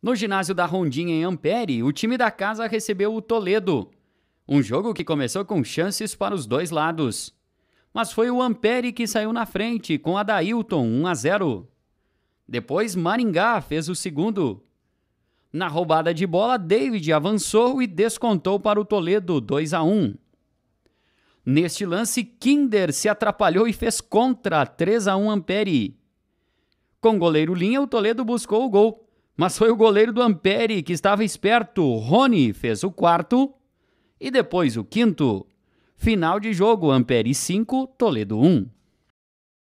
No ginásio da Rondinha em Ampere, o time da casa recebeu o Toledo, um jogo que começou com chances para os dois lados. Mas foi o Ampere que saiu na frente com a Dailton 1 a 0. Depois Maringá fez o segundo. Na roubada de bola, David avançou e descontou para o Toledo 2 a 1. Neste lance, Kinder se atrapalhou e fez contra 3 a 1 Ampere. Com goleiro linha, o Toledo buscou o gol mas foi o goleiro do Ampere que estava esperto. Rony fez o quarto e depois o quinto. Final de jogo: Ampere 5, Toledo 1.